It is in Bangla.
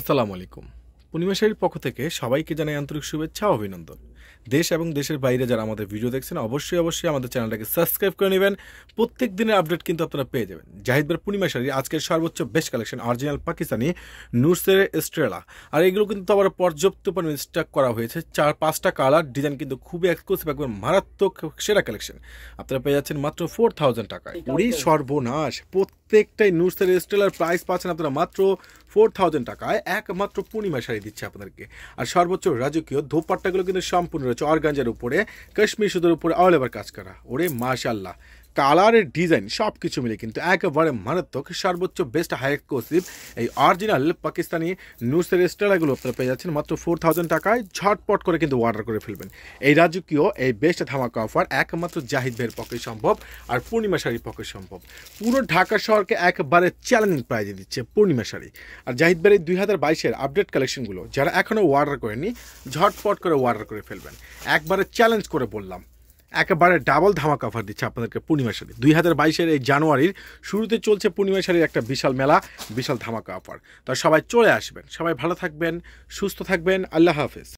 আসসালামু আলাইকুম পূর্ণিমা শাড়ির পক্ষ থেকে সবাইকে জানাই আন্তরিক শুভেচ্ছা অভিনন্দন দেশ এবং দেশের বাইরে যারা আমাদের ভিডিও দেখছেন অবশ্যই অবশ্যই আমাদের চ্যানেলটাকে সাবস্ক্রাইব করে নেবেন প্রত্যেক দিনের আপডেট কিন্তু আপনারা পেয়ে যাবেন জাহিদবার পূর্ণিমা শাড়ি আজকের সর্বোচ্চ বেস্ট কালেকশন অরিজিনাল পাকিস্তানি নুরসের স্ট্রেলা আর এগুলো কিন্তু আবার পর্যাপ্ত পরিমাণে স্টক করা হয়েছে চার পাঁচটা কালার ডিজাইন কিন্তু খুবই এক্সক্লুসিভ একবার মারাত্মক সেরা কালেকশন আপনারা পেয়ে যাচ্ছেন মাত্র ফোর থাউজেন্ড টাকায় সর্বনাশ প্রত্যেক প্রত্যেকটাই নুরসের স্টেলার প্রাইস পাচ্ছেন আপনারা মাত্র ফোর থাউজেন্ড টাকায় একমাত্র পূর্ণিমা শাড়ি দিচ্ছে আপনাদেরকে আর সর্বোচ্চ রাজকীয় ধোপাট্টাগুলো কিন্তু সম্পূর্ণ রয়েছে অরগাঞ্জার উপরে কাশ্মীর সুদের উপরে অল এবার কাজ করা ওরে মাশাল্লাহ কালারের ডিজাইন সব কিছু মিলে কিন্তু একেবারে মারাত্মক সর্বোচ্চ বেস্ট হাই কোসিপ এই অরিজিনাল পাকিস্তানি নুসের স্টেলাগুলো আপনারা পেয়ে যাচ্ছেন মাত্র ফোর থাউজেন্ড টাকায় ঝটপট করে কিন্তু অর্ডার করে ফেলবেন এই রাজকীয় এই বেস্ট ধামাকা অফার একমাত্র জাহিদ ভাইয়ের পক্ষে সম্ভব আর পূর্ণিমা শাড়ির পক্ষে সম্ভব পুরো ঢাকা শহরকে একবারে চ্যালেঞ্জিং প্রাইজে দিচ্ছে পূর্ণিমা শাড়ি আর জাহিদ ভাইয়ের দুই হাজার বাইশের আপডেট কালেকশনগুলো যারা এখনও অর্ডার করেনি ঝটপট করে অর্ডার করে ফেলবেন একবারে চ্যালেঞ্জ করে বললাম একেবারে ডাবল ধামাক অফার দিচ্ছে আপনাদেরকে পূর্ণিমা শাড়ি দুই হাজার বাইশের এই জানুয়ারির শুরুতে চলছে পূর্ণিমা শাড়ির একটা বিশাল মেলা বিশাল ধামাকা অফার তো সবাই চলে আসবেন সবাই ভালো থাকবেন সুস্থ থাকবেন আল্লাহ হাফেজ